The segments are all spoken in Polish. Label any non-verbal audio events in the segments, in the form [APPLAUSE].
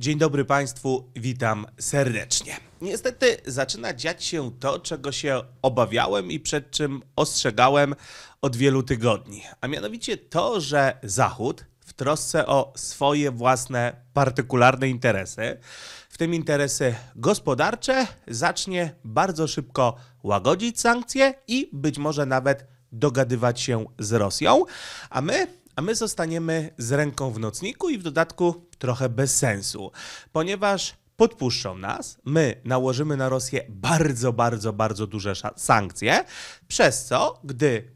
Dzień dobry Państwu, witam serdecznie. Niestety zaczyna dziać się to, czego się obawiałem i przed czym ostrzegałem od wielu tygodni, a mianowicie to, że Zachód w trosce o swoje własne partykularne interesy, w tym interesy gospodarcze, zacznie bardzo szybko łagodzić sankcje i być może nawet dogadywać się z Rosją, a my a my zostaniemy z ręką w nocniku i w dodatku trochę bez sensu, ponieważ podpuszczą nas, my nałożymy na Rosję bardzo, bardzo, bardzo duże sankcje, przez co, gdy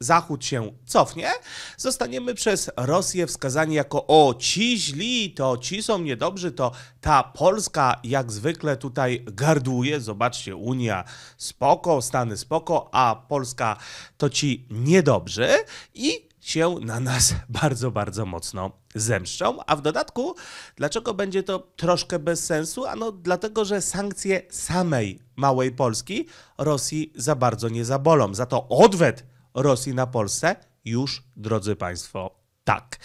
Zachód się cofnie, zostaniemy przez Rosję wskazani jako o ci źli, to ci są niedobrzy, to ta Polska jak zwykle tutaj garduje. Zobaczcie, Unia spoko, Stany spoko, a Polska to ci niedobrzy i się na nas [LAUGHS] bardzo, bardzo mocno zemszczą. A w dodatku, dlaczego będzie to troszkę bez sensu? Ano dlatego, że sankcje samej małej Polski Rosji za bardzo nie zabolą. Za to odwet Rosji na Polsce już, drodzy Państwo, tak.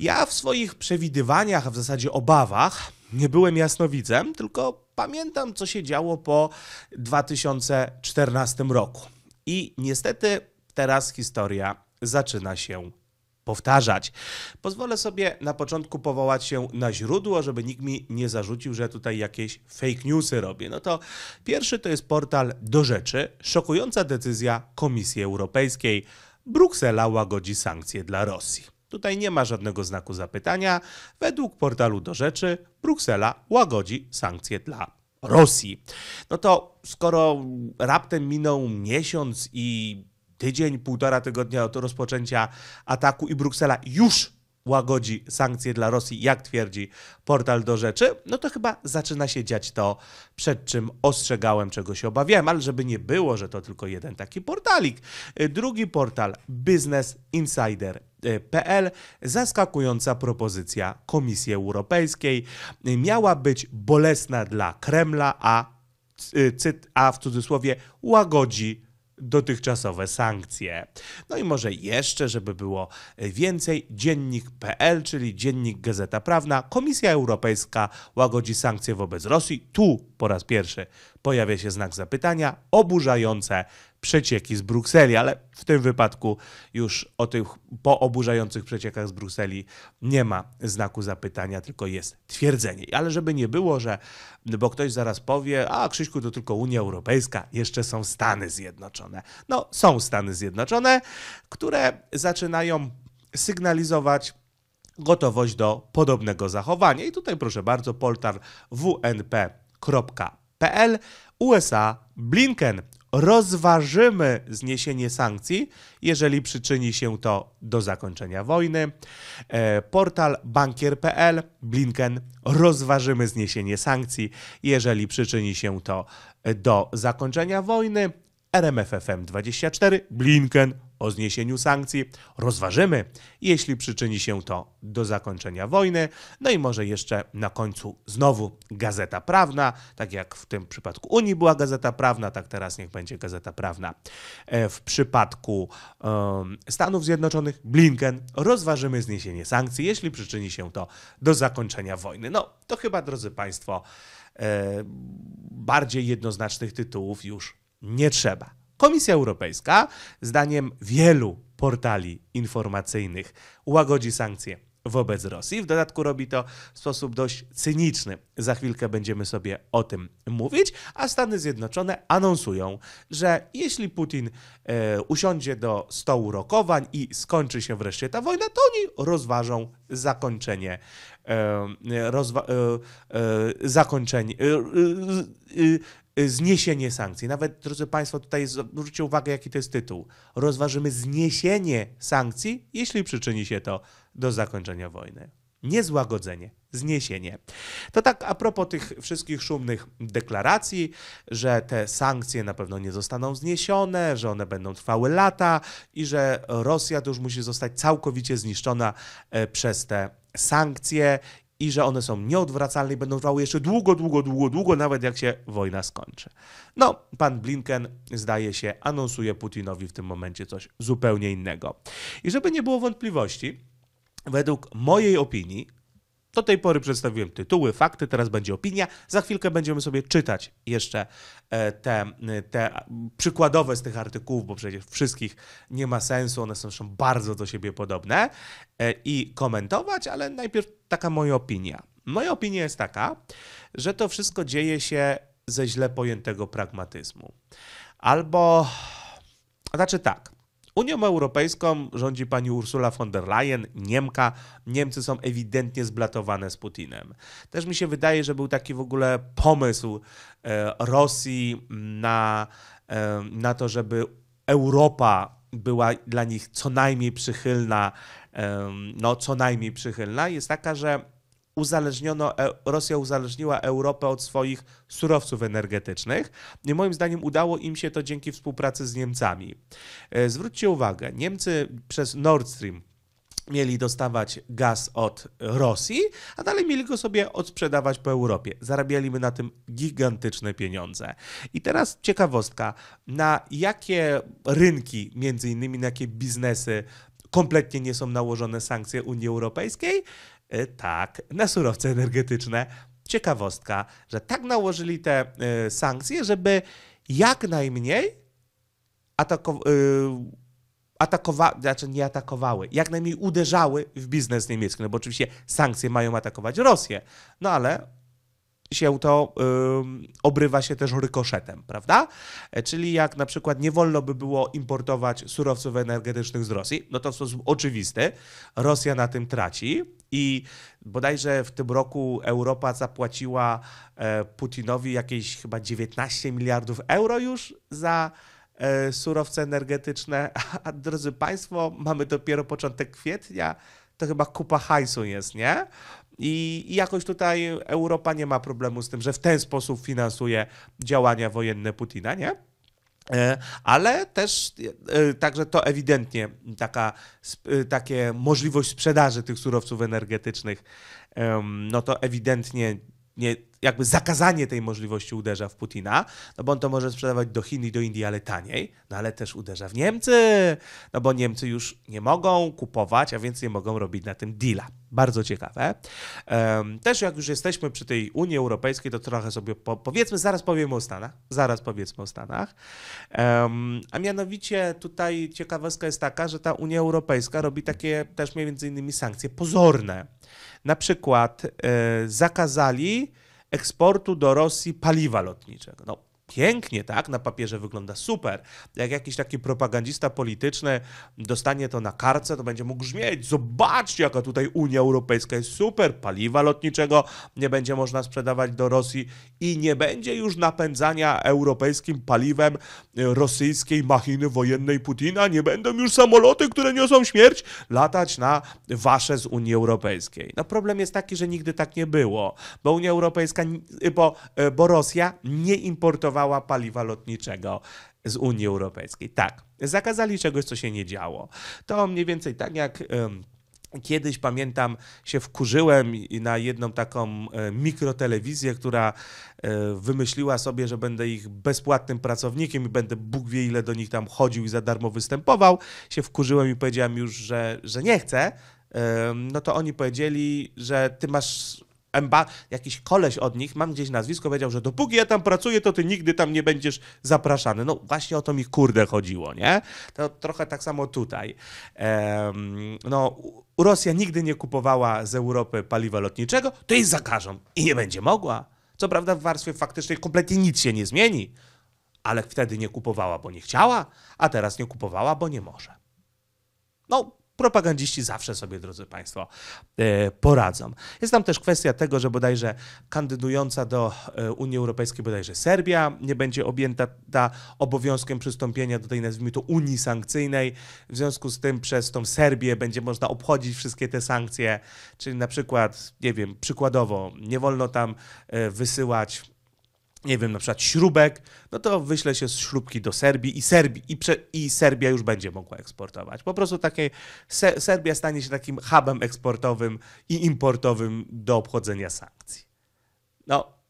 Ja w swoich przewidywaniach, a w zasadzie obawach, nie byłem jasnowidzem, tylko pamiętam, co się działo po 2014 roku. I niestety teraz historia zaczyna się powtarzać. Pozwolę sobie na początku powołać się na źródło, żeby nikt mi nie zarzucił, że tutaj jakieś fake newsy robię. No to pierwszy to jest portal do rzeczy, szokująca decyzja Komisji Europejskiej. Bruksela łagodzi sankcje dla Rosji. Tutaj nie ma żadnego znaku zapytania. Według portalu do rzeczy Bruksela łagodzi sankcje dla Rosji. No to skoro raptem minął miesiąc i tydzień, półtora tygodnia od rozpoczęcia ataku i Bruksela już łagodzi sankcje dla Rosji, jak twierdzi portal do rzeczy, no to chyba zaczyna się dziać to, przed czym ostrzegałem, czego się obawiałem, ale żeby nie było, że to tylko jeden taki portalik. E, drugi portal Business Insider PL zaskakująca propozycja Komisji Europejskiej e, miała być bolesna dla Kremla, a, e, cyt, a w cudzysłowie łagodzi dotychczasowe sankcje. No i może jeszcze, żeby było e, więcej, dziennik.pl, czyli dziennik Gazeta Prawna, Komisja Europejska łagodzi sankcje wobec Rosji. Tu po raz pierwszy pojawia się znak zapytania, oburzające przecieki z Brukseli, ale w tym wypadku już o tych po oburzających przeciekach z Brukseli nie ma znaku zapytania, tylko jest twierdzenie. Ale żeby nie było, że bo ktoś zaraz powie, a Krzyśku to tylko Unia Europejska, jeszcze są Stany Zjednoczone. No, są Stany Zjednoczone, które zaczynają sygnalizować gotowość do podobnego zachowania. I tutaj proszę bardzo, Poltar WNP pl, USA Blinken. Rozważymy zniesienie sankcji, jeżeli przyczyni się to do zakończenia wojny. E, portal bankier.pl Blinken. Rozważymy zniesienie sankcji, jeżeli przyczyni się to do zakończenia wojny. RMFFM24 Blinken o zniesieniu sankcji rozważymy, jeśli przyczyni się to do zakończenia wojny. No i może jeszcze na końcu znowu gazeta prawna, tak jak w tym przypadku Unii była gazeta prawna, tak teraz niech będzie gazeta prawna. E, w przypadku um, Stanów Zjednoczonych Blinken rozważymy zniesienie sankcji, jeśli przyczyni się to do zakończenia wojny. No to chyba, drodzy Państwo, e, bardziej jednoznacznych tytułów już nie trzeba. Komisja Europejska, zdaniem wielu portali informacyjnych, łagodzi sankcje wobec Rosji. W dodatku robi to w sposób dość cyniczny. Za chwilkę będziemy sobie o tym mówić, a Stany Zjednoczone anonsują, że jeśli Putin e, usiądzie do stołu rokowań i skończy się wreszcie ta wojna, to oni rozważą zakończenie e, rozwa- e, e zakończenie e, e, Y, zniesienie sankcji. Nawet, drodzy Państwo, tutaj zwróćcie uwagę, jaki to jest tytuł. Rozważymy zniesienie sankcji, jeśli przyczyni się to do zakończenia wojny. Nie złagodzenie, zniesienie. To tak a propos tych wszystkich szumnych deklaracji, że te sankcje na pewno nie zostaną zniesione, że one będą trwały lata i że Rosja to już musi zostać całkowicie zniszczona e, przez te sankcje i że one są nieodwracalne i będą trwały jeszcze długo, długo, długo, długo, nawet jak się wojna skończy. No, pan Blinken zdaje się anonsuje Putinowi w tym momencie coś zupełnie innego. I żeby nie było wątpliwości, według mojej opinii, do tej pory przedstawiłem tytuły, fakty, teraz będzie opinia. Za chwilkę będziemy sobie czytać jeszcze e, te, te przykładowe z tych artykułów, bo przecież wszystkich nie ma sensu, one są bardzo do siebie podobne e, i komentować, ale najpierw taka moja opinia. Moja opinia jest taka, że to wszystko dzieje się ze źle pojętego pragmatyzmu. Albo, znaczy tak, Unią Europejską rządzi pani Ursula von der Leyen, Niemka. Niemcy są ewidentnie zblatowane z Putinem. Też mi się wydaje, że był taki w ogóle pomysł e, Rosji na, e, na to, żeby Europa była dla nich co najmniej przychylna, e, no co najmniej przychylna, jest taka, że uzależniono, e, Rosja uzależniła Europę od swoich surowców energetycznych. I moim zdaniem udało im się to dzięki współpracy z Niemcami. E, zwróćcie uwagę, Niemcy przez Nord Stream mieli dostawać gaz od Rosji, a dalej mieli go sobie odsprzedawać po Europie. Zarabialiśmy na tym gigantyczne pieniądze. I teraz ciekawostka, na jakie rynki, między innymi na jakie biznesy kompletnie nie są nałożone sankcje Unii Europejskiej? E, tak, na surowce energetyczne. Ciekawostka, że tak nałożyli te e, sankcje, żeby jak najmniej atakow- e, atakowały, znaczy nie atakowały, jak najmniej uderzały w biznes niemiecki, no bo oczywiście sankcje mają atakować Rosję, no ale się to obrywa się też rykoszetem, prawda? E, czyli jak na przykład nie wolno by było importować surowców energetycznych z Rosji, no to w sposób oczywisty Rosja na tym traci i bodajże w tym roku Europa zapłaciła e, Putinowi jakieś chyba 19 miliardów euro już za e, surowce energetyczne, [LAUGHS] a drodzy Państwo, mamy dopiero początek kwietnia, to chyba kupa hajsu jest, nie? I, I, jakoś tutaj Europa nie ma problemu z tym, że w ten sposób finansuje działania wojenne Putina, nie? E, ale też e, także to ewidentnie taka, e, takie możliwość sprzedaży tych surowców energetycznych, no to ewidentnie nie, jakby zakazanie tej możliwości uderza w Putina, no bo on to może sprzedawać do Chin i do Indii, ale taniej, no ale też uderza w Niemcy, no bo Niemcy już nie mogą kupować, a więc nie mogą robić na tym deala. Bardzo ciekawe. też jak już jesteśmy przy tej Unii Europejskiej, to trochę sobie po, powiedzmy, zaraz powiemy o Stanach, zaraz powiedzmy o Stanach, a mianowicie tutaj ciekawostka jest taka, że ta Unia Europejska robi takie też m.in. innymi sankcje pozorne. Na przykład e, zakazali eksportu do Rosji paliwa lotniczego. No, pięknie, tak? Na papierze wygląda super. Jak jakiś taki propagandista polityczny dostanie to na karce, to będzie mógł brzmieć: Zobaczcie, jaka tutaj Unia Europejska jest super. Paliwa lotniczego nie będzie można sprzedawać do Rosji i nie będzie już napędzania europejskim paliwem rosyjskiej machiny wojennej Putina. Nie będą już samoloty, które niosą śmierć, latać na wasze z Unii Europejskiej. No problem jest taki, że nigdy tak nie było, bo Unia Europejska, y, bo, y, bo Rosja nie importowała importowała paliwa lotniczego z Unii Europejskiej. Tak, zakazali czegoś, co się nie działo. To mniej więcej tak jak. Kiedyś pamiętam, się wkurzyłem na jedną taką mikrotelewizję, która e, wymyśliła sobie, że będę ich bezpłatnym pracownikiem i będę Bóg wie ile do nich tam chodził i za darmo występował. Się wkurzyłem i powiedziałem już, że, że nie chcę. No to oni powiedzieli, że ty masz Mba, jakiś koleś od nich, mam gdzieś nazwisko, powiedział, że dopóki ja tam pracuję, to ty nigdy tam nie będziesz zapraszany. No właśnie o to mi kurde chodziło, nie? To trochę tak samo tutaj. Ehm, no, Rosja nigdy nie kupowała z Europy paliwa lotniczego, to jej zakażą i nie będzie mogła. Co prawda w warstwie faktycznej kompletnie nic się nie zmieni, ale wtedy nie kupowała, bo nie chciała, a teraz nie kupowała, bo nie może. No, propagandziści zawsze sobie, drodzy Państwo, e, poradzą. Jest tam też kwestia tego, że bodajże kandydująca do e, Unii Europejskiej, bodajże Serbia, nie będzie objęta ta obowiązkiem przystąpienia do tej, nazwijmy to, Unii Sankcyjnej. W związku z tym przez tą Serbię będzie można obchodzić wszystkie te sankcje, czyli na przykład, nie wiem, przykładowo, nie wolno tam e, wysyłać nie wiem, na przykład śrubek, no to wyśle się z śrubki do Serbii i, Serbii, i, prze, i Serbia już będzie mogła eksportować. Po prostu takie, Se, Serbia stanie się takim hubem eksportowym i importowym do obchodzenia sankcji. No,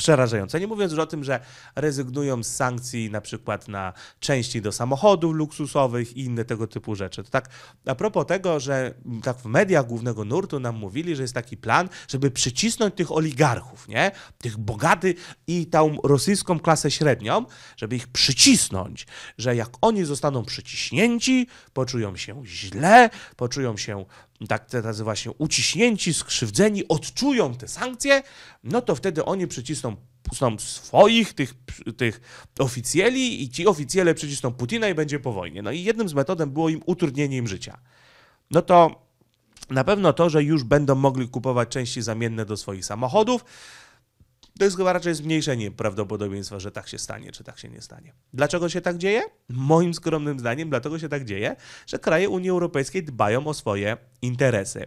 przerażające, Nie mówiąc już o tym, że rezygnują z sankcji na przykład na części do samochodów luksusowych i inne tego typu rzeczy. To tak a propos tego, że tak w mediach głównego nurtu nam mówili, że jest taki plan, żeby przycisnąć tych oligarchów, nie? Tych bogatych i tą rosyjską klasę średnią, żeby ich przycisnąć, że jak oni zostaną przyciśnięci, poczują się źle, poczują się tak teraz właśnie uciśnięci, skrzywdzeni, odczują te sankcje, no to wtedy oni przycisną są swoich, tych, tych oficjeli i ci oficjele przycisną Putina i będzie po wojnie. No i jednym z metodem było im utrudnienie im życia. No to na pewno to, że już będą mogli kupować części zamienne do swoich samochodów, to jest chyba raczej zmniejszenie prawdopodobieństwa, że tak się stanie, czy tak się nie stanie. Dlaczego się tak dzieje? Moim skromnym zdaniem, dlatego się tak dzieje, że kraje Unii Europejskiej dbają o swoje interesy.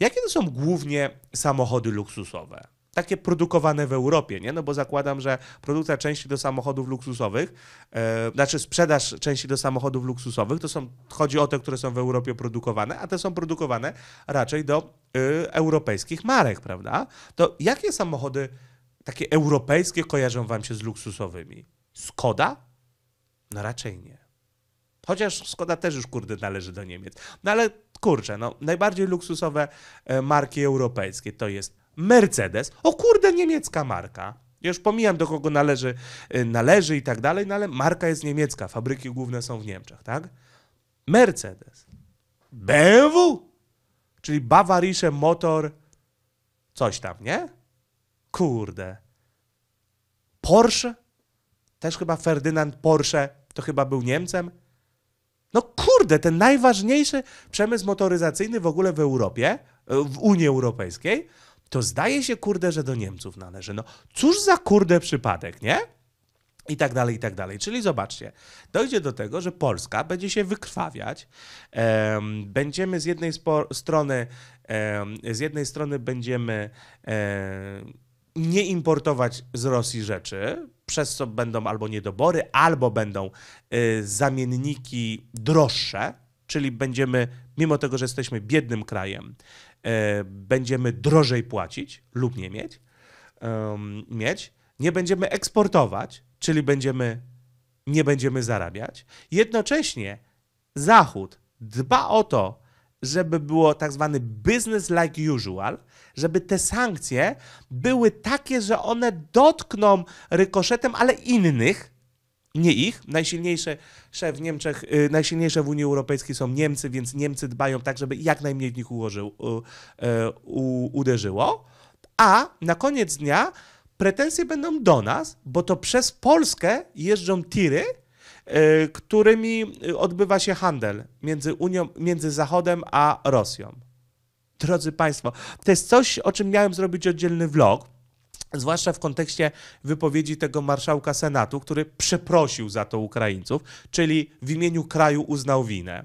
Jakie to są głównie samochody luksusowe? takie produkowane w Europie, nie? No bo zakładam, że produkcja części do samochodów luksusowych, yy, znaczy sprzedaż części do samochodów luksusowych, to są, chodzi o te, które są w Europie produkowane, a te są produkowane raczej do yy, europejskich marek, prawda? To jakie samochody takie europejskie kojarzą wam się z luksusowymi? Skoda? No raczej nie. Chociaż Skoda też już, kurde, należy do Niemiec. No ale kurczę, no najbardziej luksusowe e, marki europejskie to jest Mercedes. O kurde, niemiecka marka. Ja już pomijam, do kogo należy, e, należy i tak dalej, no ale marka jest niemiecka, fabryki główne są w Niemczech, tak? Mercedes. BMW, czyli Bawarische Motor, coś tam, nie? Kurde. Porsche? Też chyba Ferdynand Porsche to chyba był Niemcem? No kurde, ten najważniejszy przemysł motoryzacyjny w ogóle w Europie, e, w Unii Europejskiej, to zdaje się kurde, że do Niemców należy. No cóż za kurde przypadek, nie? I tak dalej, i tak dalej. Czyli zobaczcie, dojdzie do tego, że Polska będzie się wykrwawiać. Um, będziemy z jednej strony, um, z jednej strony będziemy um, nie importować z Rosji rzeczy, przez co będą albo niedobory, albo będą y, zamienniki droższe, czyli będziemy, mimo tego, że jesteśmy biednym krajem, y, będziemy drożej płacić lub nie mieć, mieć. Nie będziemy eksportować, czyli będziemy, nie będziemy zarabiać. Jednocześnie Zachód dba o to, żeby było tak zwany business like usual, żeby te sankcje były takie, że one dotkną rykoszetem, ale innych, nie ich. Najsilniejsze w Niemczech, yy, najsilniejsze w Unii Europejskiej są Niemcy, więc Niemcy dbają tak, żeby jak najmniej w nich ułożył, yy, yy, uderzyło. A na koniec dnia pretensje będą do nas, bo to przez Polskę jeżdżą tiry, E, którymi e, odbywa się handel między, Unią, między Zachodem a Rosją. Drodzy Państwo, to jest coś, o czym miałem zrobić oddzielny vlog, zwłaszcza w kontekście wypowiedzi tego marszałka Senatu, który przeprosił za to Ukraińców, czyli w imieniu kraju uznał winę.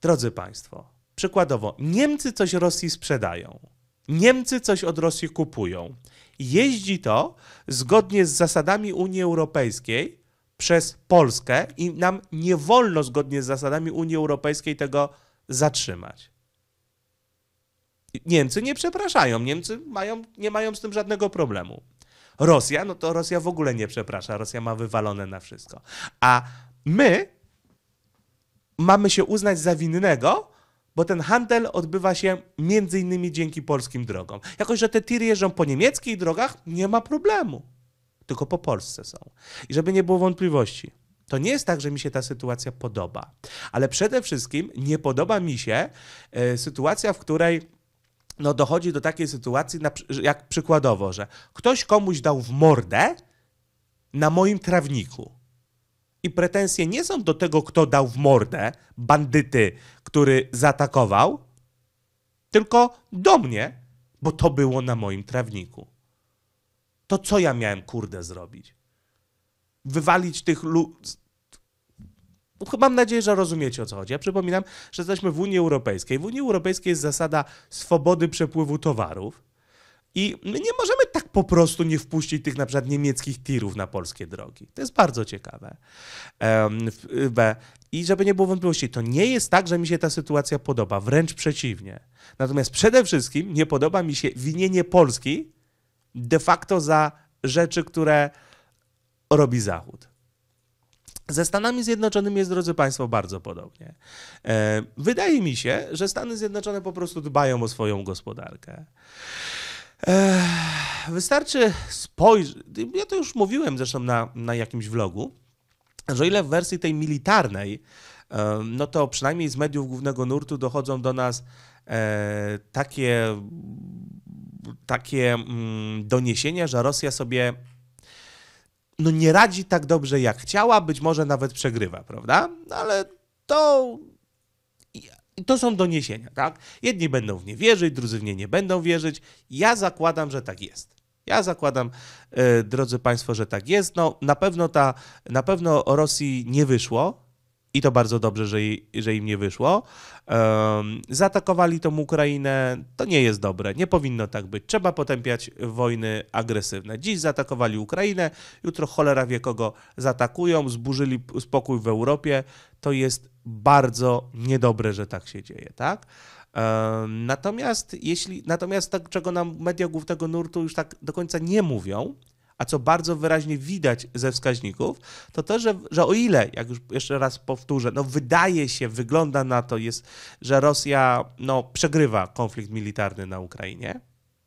Drodzy Państwo, przykładowo, Niemcy coś Rosji sprzedają, Niemcy coś od Rosji kupują. Jeździ to zgodnie z zasadami Unii Europejskiej przez Polskę i nam nie wolno zgodnie z zasadami Unii Europejskiej tego zatrzymać. Niemcy nie przepraszają, Niemcy mają, nie mają z tym żadnego problemu. Rosja, no to Rosja w ogóle nie przeprasza, Rosja ma wywalone na wszystko. A my mamy się uznać za winnego, bo ten handel odbywa się między innymi dzięki polskim drogom. Jakoś, że te tiry jeżdżą po niemieckich drogach, nie ma problemu tylko po Polsce są. I żeby nie było wątpliwości, to nie jest tak, że mi się ta sytuacja podoba, ale przede wszystkim nie podoba mi się e, sytuacja, w której no, dochodzi do takiej sytuacji, jak przykładowo, że ktoś komuś dał w mordę na moim trawniku. I pretensje nie są do tego, kto dał w mordę bandyty, który zaatakował, tylko do mnie, bo to było na moim trawniku to co ja miałem kurde zrobić? Wywalić tych ludzi. No, mam nadzieję, że rozumiecie o co chodzi. Ja przypominam, że jesteśmy w Unii Europejskiej. W Unii Europejskiej jest zasada swobody przepływu towarów. I my nie możemy tak po prostu nie wpuścić tych na przykład niemieckich tirów na polskie drogi. To jest bardzo ciekawe. I żeby nie było wątpliwości, to nie jest tak, że mi się ta sytuacja podoba, wręcz przeciwnie. Natomiast przede wszystkim nie podoba mi się winienie Polski de facto za rzeczy, które robi Zachód. Ze Stanami Zjednoczonymi jest, drodzy Państwo, bardzo podobnie. E, wydaje mi się, że Stany Zjednoczone po prostu dbają o swoją gospodarkę. E, wystarczy spojrzeć. Ja to już mówiłem zresztą na, na jakimś vlogu, że ile w wersji tej militarnej, e, no to przynajmniej z mediów głównego nurtu dochodzą do nas takie takie mm, doniesienia, że Rosja sobie no, nie radzi tak dobrze jak chciała, być może nawet przegrywa, prawda? No, ale to to są doniesienia, tak? Jedni będą w nie wierzyć, drudzy w nie nie będą wierzyć. Ja zakładam, że tak jest. Ja zakładam, e, drodzy Państwo, że tak jest. No, na pewno ta, na pewno Rosji nie wyszło i to bardzo dobrze, że, że im nie wyszło. Um, zaatakowali tą Ukrainę. To nie jest dobre. Nie powinno tak być. Trzeba potępiać wojny agresywne. Dziś zaatakowali Ukrainę, jutro cholera wie kogo zaatakują, zburzyli spokój w Europie. To jest bardzo niedobre, że tak się dzieje, tak? Um, natomiast jeśli, natomiast tak, czego nam media głównego nurtu już tak do końca nie mówią, a co bardzo wyraźnie widać ze wskaźników, to to, że, że o ile, jak już jeszcze raz powtórzę, no wydaje się, wygląda na to, jest, że Rosja no, przegrywa konflikt militarny na Ukrainie.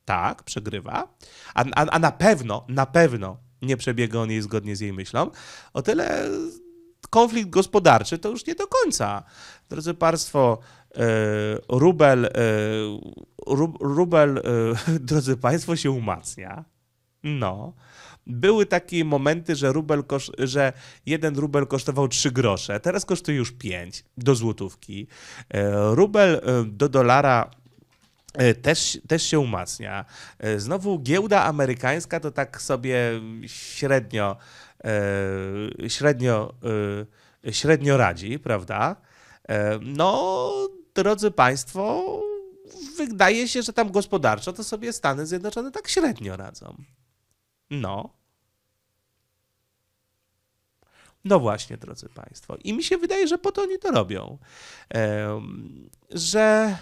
Tak, przegrywa. A, a, a na pewno, na pewno nie przebiega on jej zgodnie z jej myślą. O tyle konflikt gospodarczy to już nie do końca. Drodzy Państwo, e, rubel, e, rubel, e, [LAUGHS] drodzy Państwo, się umacnia. No. Były takie momenty, że, rubel kosz... że jeden rubel kosztował 3 grosze, teraz kosztuje już 5 do złotówki. E, rubel e, do dolara e, też, też się umacnia. Znowu giełda amerykańska to tak sobie średnio, średnio, średnio radzi, prawda? No, drodzy Państwo, wydaje się, że tam gospodarczo to sobie Stany Zjednoczone tak średnio radzą. No. No właśnie, drodzy Państwo. I mi się wydaje, że po to oni to robią. Że,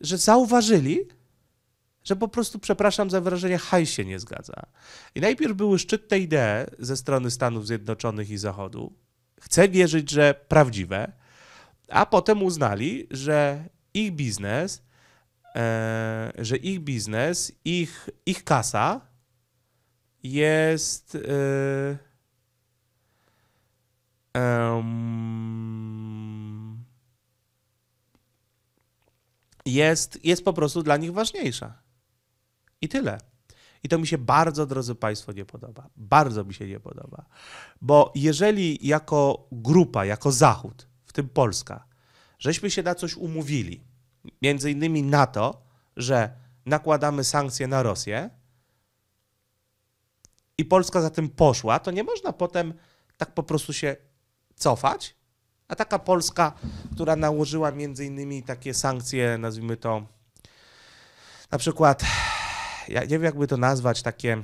że zauważyli, że po prostu, przepraszam za wyrażenie, haj się nie zgadza. I najpierw były szczytne idee ze strony Stanów Zjednoczonych i Zachodu. Chcę wierzyć, że prawdziwe, a potem uznali, że ich biznes, e, że ich biznes, ich, ich kasa jest. um, jest, jest po prostu dla nich ważniejsza. I tyle. I to mi się bardzo, drodzy Państwo, nie podoba. Bardzo mi się nie podoba. Bo jeżeli jako grupa, jako Zachód, w tym Polska, żeśmy się na coś umówili, między innymi na to, że nakładamy sankcje na Rosję, i Polska za tym poszła, to nie można potem tak po prostu się cofać. A taka Polska, która nałożyła między innymi takie sankcje, nazwijmy to na przykład, ja nie wiem jakby to nazwać, takie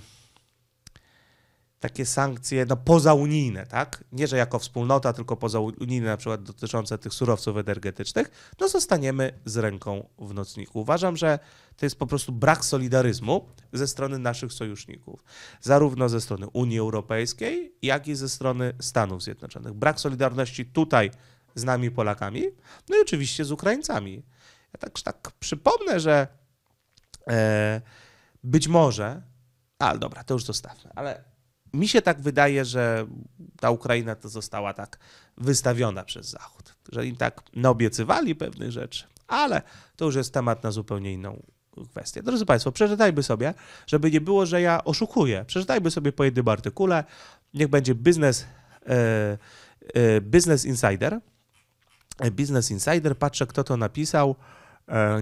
takie sankcje no, pozaunijne, tak? Nie, że jako wspólnota, tylko pozaunijne, na przykład dotyczące tych surowców energetycznych, no zostaniemy z ręką w nocniku. Uważam, że to jest po prostu brak solidaryzmu ze strony naszych sojuszników, zarówno ze strony Unii Europejskiej, jak i ze strony Stanów Zjednoczonych. Brak solidarności tutaj z nami Polakami, no i oczywiście z Ukraińcami. Ja tak, tak przypomnę, że e, być może, ale dobra, to już zostawmy, ale mi się tak wydaje, że ta Ukraina to została tak wystawiona przez Zachód, że im tak naobiecywali pewnych rzeczy, ale to już jest temat na zupełnie inną kwestię. Drodzy Państwo, przeczytajmy sobie, żeby nie było, że ja oszukuję. Przeczytajmy sobie po jednym artykule, niech będzie Business, e, e, business Insider. E, business Insider, patrzę kto to napisał.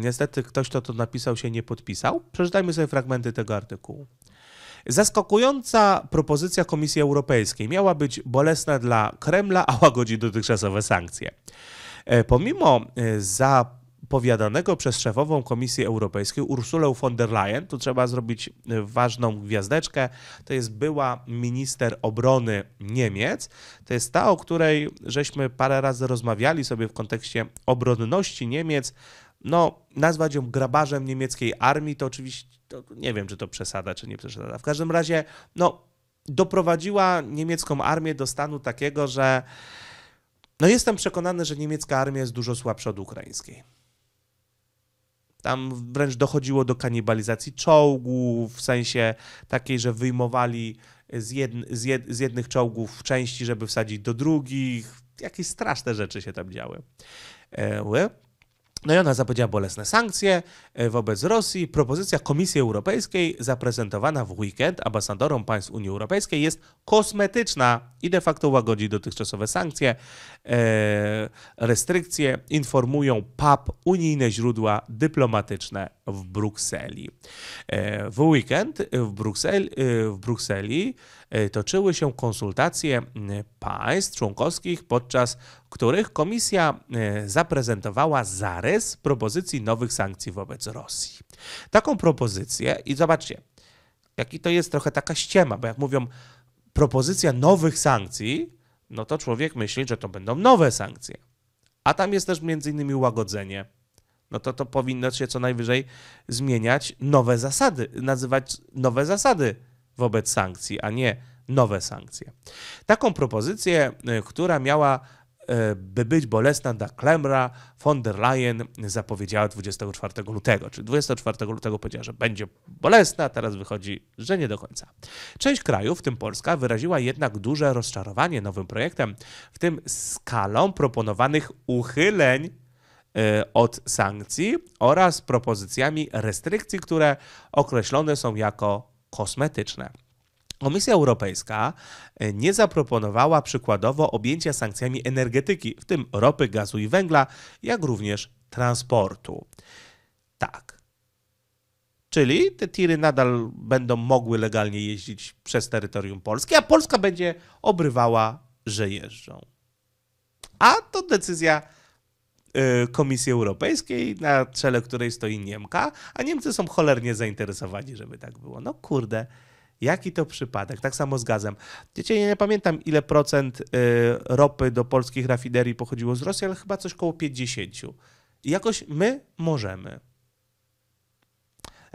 Niestety ktoś, kto to napisał, się nie podpisał. Przeczytajmy sobie fragmenty tego artykułu. Zaskakująca propozycja Komisji Europejskiej miała być bolesna dla Kremla, a łagodzi dotychczasowe sankcje. E, pomimo e, zapowiadanego przez szefową Komisji Europejskiej Ursulę von der Leyen, tu trzeba zrobić e, ważną gwiazdeczkę, to jest była minister obrony Niemiec, to jest ta, o której żeśmy parę razy rozmawiali sobie w kontekście obronności Niemiec, no, nazwać ją grabarzem niemieckiej armii to oczywiście to nie wiem, czy to przesada, czy nie przesada. W każdym razie, no, doprowadziła niemiecką armię do stanu takiego, że no jestem przekonany, że niemiecka armia jest dużo słabsza od ukraińskiej. Tam wręcz dochodziło do kanibalizacji czołgów, w sensie takiej, że wyjmowali z, jedn, z, jed, z jednych czołgów części, żeby wsadzić do drugich. Jakieś straszne rzeczy się tam działy. E, no i ona zapowiedziała bolesne sankcje e, wobec Rosji. Propozycja Komisji Europejskiej zaprezentowana w weekend ambasadorom państw Unii Europejskiej jest kosmetyczna i de facto łagodzi dotychczasowe sankcje, e, restrykcje, informują PAP, unijne źródła dyplomatyczne w Brukseli. E, w weekend w, Brukseli, e, w Brukseli toczyły się konsultacje państw członkowskich, podczas których komisja zaprezentowała zarys propozycji nowych sankcji wobec Rosji. Taką propozycję i zobaczcie, jaki to jest trochę taka ściema, bo jak mówią, propozycja nowych sankcji, no to człowiek myśli, że to będą nowe sankcje. A tam jest też między innymi łagodzenie. No to to powinno się co najwyżej zmieniać nowe zasady, nazywać nowe zasady wobec sankcji, a nie nowe sankcje. Taką propozycję, y, która miała E, by być bolesna dla Klemra, von der Leyen zapowiedziała 24 lutego. Czyli 24 lutego powiedziała, że będzie bolesna, teraz wychodzi, że nie do końca. Część krajów, w tym Polska, wyraziła jednak duże rozczarowanie nowym projektem, w tym skalą proponowanych uchyleń e, od sankcji oraz propozycjami restrykcji, które określone są jako kosmetyczne. Komisja Europejska e, nie zaproponowała przykładowo objęcia sankcjami energetyki, w tym ropy, gazu i węgla, jak również transportu. Tak. Czyli te tiry nadal będą mogły legalnie jeździć przez terytorium Polski, a Polska będzie obrywała, że jeżdżą. A to decyzja e, Komisji Europejskiej, na czele której stoi Niemka, a Niemcy są cholernie zainteresowani, żeby tak było. No kurde. Jaki to przypadek? Tak samo z gazem. Wiecie, ja nie pamiętam, ile procent y, ropy do polskich rafinerii pochodziło z Rosji, ale chyba coś koło 50. I jakoś my możemy.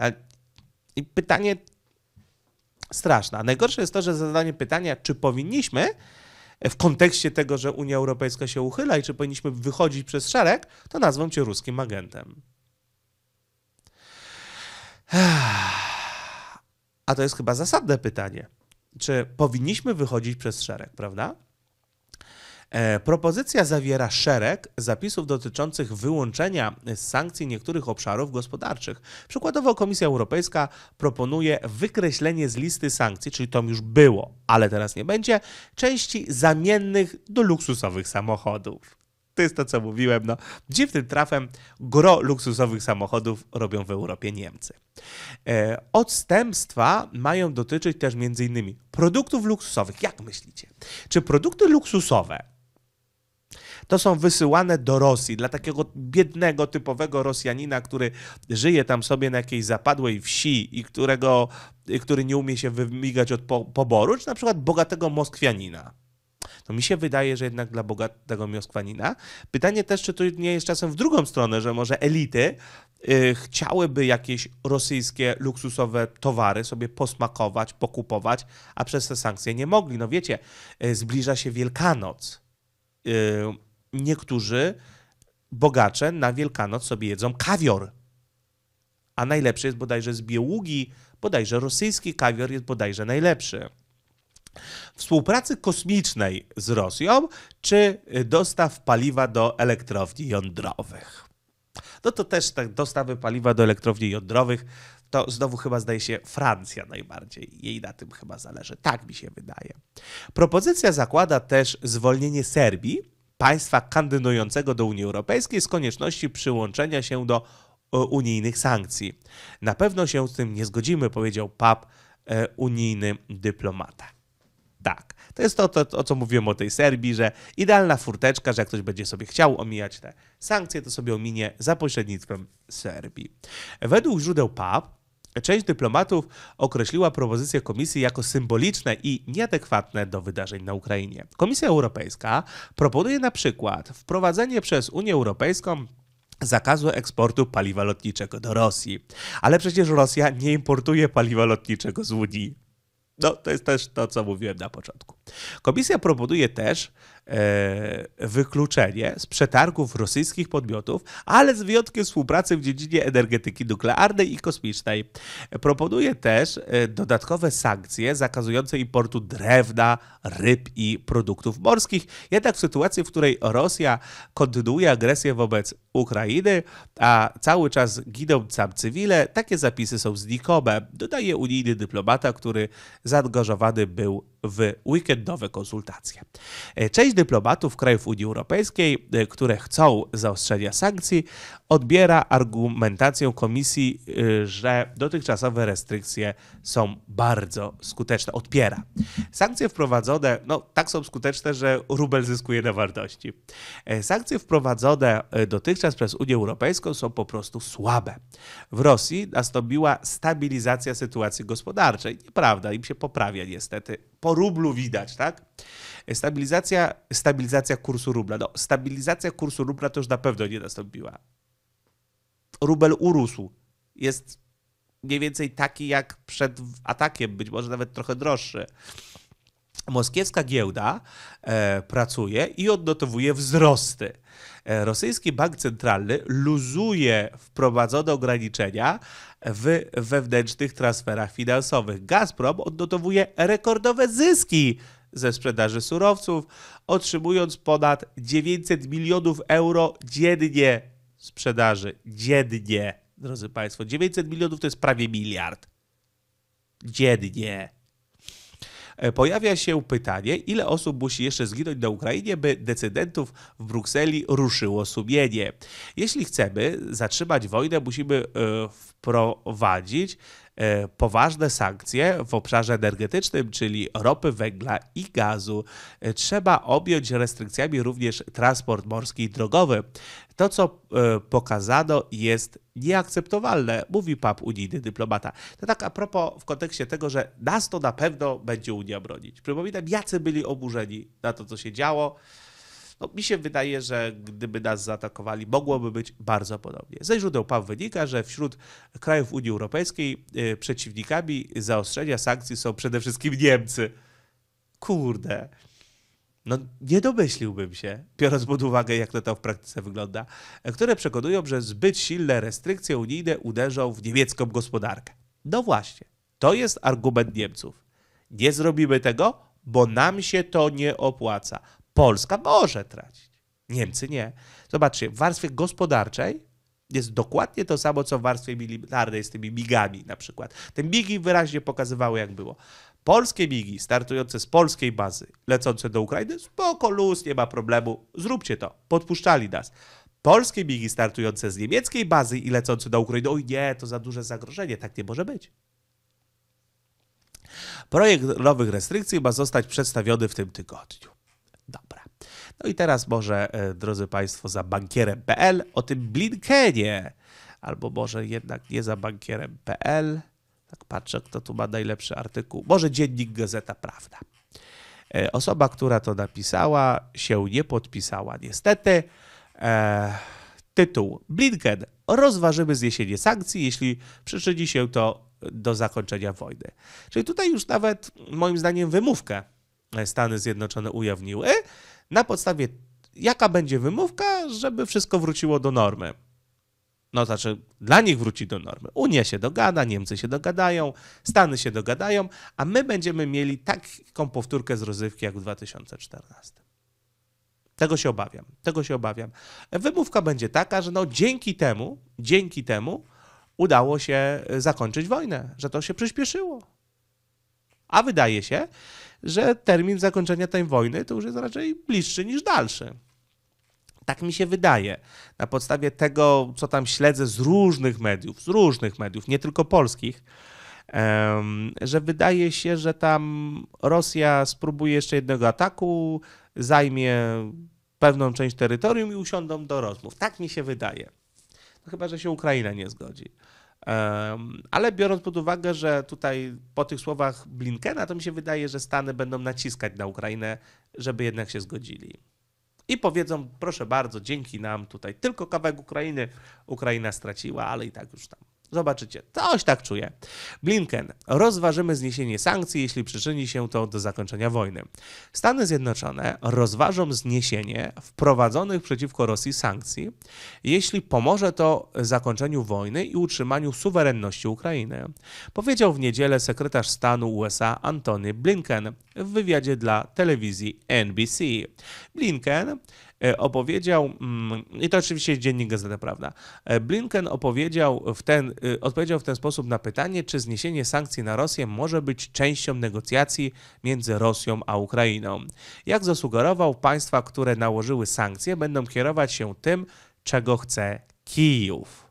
E, I pytanie straszne. A najgorsze jest to, że zadanie pytania, czy powinniśmy, w kontekście tego, że Unia Europejska się uchyla i czy powinniśmy wychodzić przez szereg, to nazwą cię ruskim agentem. A to jest chyba zasadne pytanie. Czy powinniśmy wychodzić przez szereg, prawda? E, propozycja zawiera szereg zapisów dotyczących wyłączenia z sankcji niektórych obszarów gospodarczych. Przykładowo Komisja Europejska proponuje wykreślenie z listy sankcji, czyli to już było, ale teraz nie będzie, części zamiennych do luksusowych samochodów. To jest to, co mówiłem. No. Dziwnym trafem gro luksusowych samochodów robią w Europie Niemcy. E, odstępstwa mają dotyczyć też m.in. produktów luksusowych. Jak myślicie? Czy produkty luksusowe to są wysyłane do Rosji dla takiego biednego, typowego Rosjanina, który żyje tam sobie na jakiejś zapadłej wsi i którego, który nie umie się wymigać od poboru, czy na przykład bogatego Moskwianina? to mi się wydaje, że jednak dla bogatego Mioskwanina. Pytanie też, czy to nie jest czasem w drugą stronę, że może elity y, chciałyby jakieś rosyjskie luksusowe towary sobie posmakować, pokupować, a przez te sankcje nie mogli. No wiecie, y, zbliża się Wielkanoc. Y, niektórzy bogacze na Wielkanoc sobie jedzą kawior. A najlepszy jest bodajże z Białugi, bodajże rosyjski kawior jest bodajże najlepszy współpracy kosmicznej z Rosją czy dostaw paliwa do elektrowni jądrowych. No to też tak, dostawy paliwa do elektrowni jądrowych to znowu chyba zdaje się Francja najbardziej. Jej na tym chyba zależy. Tak mi się wydaje. Propozycja zakłada też zwolnienie Serbii, państwa kandydującego do Unii Europejskiej, z konieczności przyłączenia się do e, unijnych sankcji. Na pewno się z tym nie zgodzimy, powiedział PAP, e, unijny dyplomata tak. To jest to, to, o co mówiłem o tej Serbii, że idealna furteczka, że jak ktoś będzie sobie chciał omijać te sankcje, to sobie ominie za pośrednictwem Serbii. Według źródeł PAP część dyplomatów określiła propozycję komisji jako symboliczne i nieadekwatne do wydarzeń na Ukrainie. Komisja Europejska proponuje na przykład wprowadzenie przez Unię Europejską zakazu eksportu paliwa lotniczego do Rosji. Ale przecież Rosja nie importuje paliwa lotniczego z Unii. No, to jest też to, co mówiłem na początku. Komisja proponuje też, E, wykluczenie z przetargów rosyjskich podmiotów, ale z wyjątkiem współpracy w dziedzinie energetyki nuklearnej i kosmicznej. Proponuje też e, dodatkowe sankcje zakazujące importu drewna, ryb i produktów morskich. Jednak w sytuacji, w której Rosja kontynuuje agresję wobec Ukrainy, a cały czas giną tam cywile, takie zapisy są znikome, dodaje unijny dyplomata, który zaangażowany był w weekendowe konsultacje. E, część dyplomatów krajów Unii Europejskiej, e, które chcą zaostrzenia sankcji, odbiera argumentację komisji, e, że dotychczasowe restrykcje są bardzo skuteczne. Odpiera. Sankcje wprowadzone, no tak są skuteczne, że rubel zyskuje na wartości. E, sankcje wprowadzone dotychczas przez Unię Europejską są po prostu słabe. W Rosji nastąpiła stabilizacja sytuacji gospodarczej. Nieprawda, im się poprawia niestety. Po rublu widać, tak? Stabilizacja, stabilizacja kursu rubla. No, stabilizacja kursu rubla to już na pewno nie nastąpiła. Rubel urósł. Jest mniej więcej taki jak przed atakiem, być może nawet trochę droższy. Moskiewska giełda e, pracuje i odnotowuje wzrosty. E, rosyjski Bank Centralny luzuje wprowadzone ograniczenia w wewnętrznych transferach finansowych. Gazprom odnotowuje rekordowe zyski ze sprzedaży surowców, otrzymując ponad 900 milionów euro dziennie sprzedaży. Dziennie, drodzy Państwo. 900 milionów to jest prawie miliard. Dziennie. E, pojawia się pytanie, ile osób musi jeszcze zginąć na Ukrainie, by decydentów w Brukseli ruszyło sumienie. Jeśli chcemy zatrzymać wojnę, musimy e, wprowadzić e, poważne sankcje w obszarze energetycznym, czyli ropy, węgla i gazu. Trzeba objąć restrykcjami również transport morski i drogowy. To, co e, pokazano, jest nieakceptowalne, mówi pap unijny dyplomata. To tak a propos w kontekście tego, że nas to na pewno będzie Unia bronić. Przypominam, jacy byli oburzeni na to, co się działo. No, mi się wydaje, że gdyby nas zaatakowali, mogłoby być bardzo podobnie. Ze źródeł PAW wynika, że wśród krajów Unii Europejskiej e, przeciwnikami zaostrzenia sankcji są przede wszystkim Niemcy. Kurde no nie domyśliłbym się, biorąc pod uwagę, jak to tam w praktyce wygląda, które przekonują, że zbyt silne restrykcje unijne uderzą w niemiecką gospodarkę. No właśnie, to jest argument Niemców. Nie zrobimy tego, bo nam się to nie opłaca. Polska może tracić, Niemcy nie. Zobaczcie, w warstwie gospodarczej jest dokładnie to samo, co w warstwie militarnej z tymi migami na przykład. Te migi wyraźnie pokazywały, jak było. Polskie migi startujące z polskiej bazy, lecące do Ukrainy, spoko, luz, nie ma problemu, zróbcie to. Podpuszczali nas. Polskie migi startujące z niemieckiej bazy i lecące do Ukrainy, oj nie, to za duże zagrożenie, tak nie może być. Projekt nowych restrykcji ma zostać przedstawiony w tym tygodniu. Dobra. No i teraz może, e, drodzy Państwo, za bankierem.pl o tym Blinkenie, albo może jednak nie za bankierem.pl. Patrzę, kto tu ma najlepszy artykuł. Może dziennik Gazeta Prawda. E, osoba, która to napisała, się nie podpisała niestety. E, tytuł Blinken. Rozważymy zniesienie sankcji, jeśli przyczyni się to do zakończenia wojny. Czyli tutaj już nawet moim zdaniem wymówkę e, Stany Zjednoczone ujawniły na podstawie jaka będzie wymówka, żeby wszystko wróciło do normy. No znaczy, dla nich wróci do normy. Unia się dogada, Niemcy się dogadają, Stany się dogadają, a my będziemy mieli taką powtórkę z rozrywki jak w 2014. Tego się obawiam, tego się obawiam. Wymówka będzie taka, że no dzięki temu, dzięki temu udało się zakończyć wojnę, że to się przyspieszyło. A wydaje się, że termin zakończenia tej wojny to już jest raczej bliższy niż dalszy. Tak mi się wydaje. Na podstawie tego, co tam śledzę z różnych mediów, z różnych mediów, nie tylko polskich, że wydaje się, że tam Rosja spróbuje jeszcze jednego ataku, zajmie pewną część terytorium i usiądą do rozmów. Tak mi się wydaje. No chyba, że się Ukraina nie zgodzi. Ale biorąc pod uwagę, że tutaj po tych słowach Blinkena, to mi się wydaje, że Stany będą naciskać na Ukrainę, żeby jednak się zgodzili i powiedzą, proszę bardzo, dzięki nam tutaj tylko kawałek Ukrainy, Ukraina straciła, ale i tak już tam Zobaczycie. Coś tak czuję. Blinken. Rozważymy zniesienie sankcji, jeśli przyczyni się to do zakończenia wojny. Stany Zjednoczone rozważą zniesienie wprowadzonych przeciwko Rosji sankcji, jeśli pomoże to zakończeniu wojny i utrzymaniu suwerenności Ukrainy. Powiedział w niedzielę sekretarz stanu USA Antony Blinken w wywiadzie dla telewizji NBC. Blinken E, opowiedział, mm, i to oczywiście jest dziennik Gazeta prawda e, Blinken opowiedział w ten, y, odpowiedział w ten sposób na pytanie, czy zniesienie sankcji na Rosję może być częścią negocjacji między Rosją a Ukrainą. Jak zasugerował, państwa, które nałożyły sankcje, będą kierować się tym, czego chce Kijów.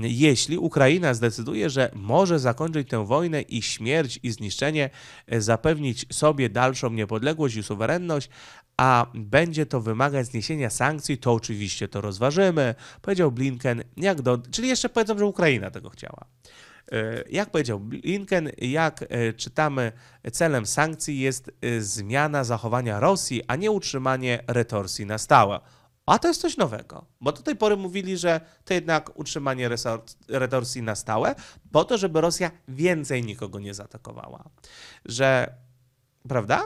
Jeśli Ukraina zdecyduje, że może zakończyć tę wojnę i śmierć i zniszczenie, e, zapewnić sobie dalszą niepodległość i suwerenność, a będzie to wymagać zniesienia sankcji, to oczywiście to rozważymy, powiedział Blinken, jak do... czyli jeszcze powiedzą, że Ukraina tego chciała. E, jak powiedział Blinken, jak e, czytamy, celem sankcji jest e, zmiana zachowania Rosji, a nie utrzymanie retorsji na stałe. A to jest coś nowego, bo do tej pory mówili, że to jednak utrzymanie retorsji na stałe, po to, żeby Rosja więcej nikogo nie zaatakowała. Że, prawda?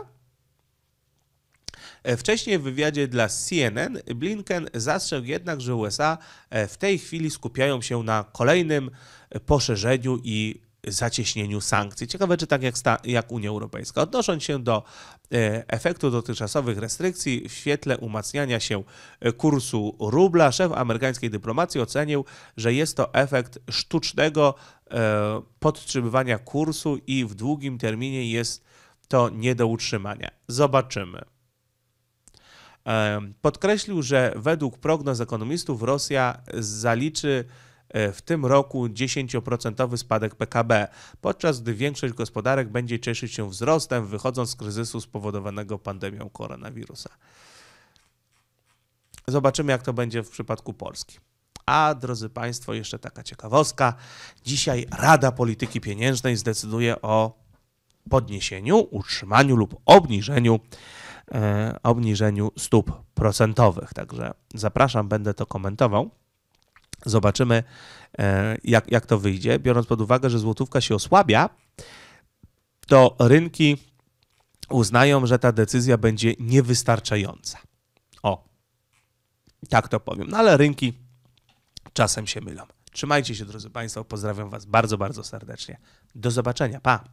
E, wcześniej w wywiadzie dla CNN Blinken zastrzegł jednak, że USA e, w tej chwili skupiają się na kolejnym e, poszerzeniu i zacieśnieniu sankcji. Ciekawe, czy tak jak, sta, jak Unia Europejska. Odnosząc się do efektu dotychczasowych restrykcji w świetle umacniania się kursu rubla, szef amerykańskiej dyplomacji ocenił, że jest to efekt sztucznego podtrzymywania kursu i w długim terminie jest to nie do utrzymania. Zobaczymy. Podkreślił, że według prognoz ekonomistów Rosja zaliczy e, w tym roku 10% spadek PKB, podczas gdy większość gospodarek będzie cieszyć się wzrostem, wychodząc z kryzysu spowodowanego pandemią koronawirusa. Zobaczymy, jak to będzie w przypadku Polski. A drodzy Państwo, jeszcze taka ciekawostka. Dzisiaj Rada Polityki Pieniężnej zdecyduje o podniesieniu, utrzymaniu lub obniżeniu E, obniżeniu stóp procentowych. Także zapraszam, będę to komentował. Zobaczymy, e, jak, jak to wyjdzie. Biorąc pod uwagę, że złotówka się osłabia, to rynki uznają, że ta decyzja będzie niewystarczająca. O, tak to powiem. No ale rynki czasem się mylą. Trzymajcie się, drodzy Państwo. Pozdrawiam Was bardzo, bardzo serdecznie. Do zobaczenia. Pa!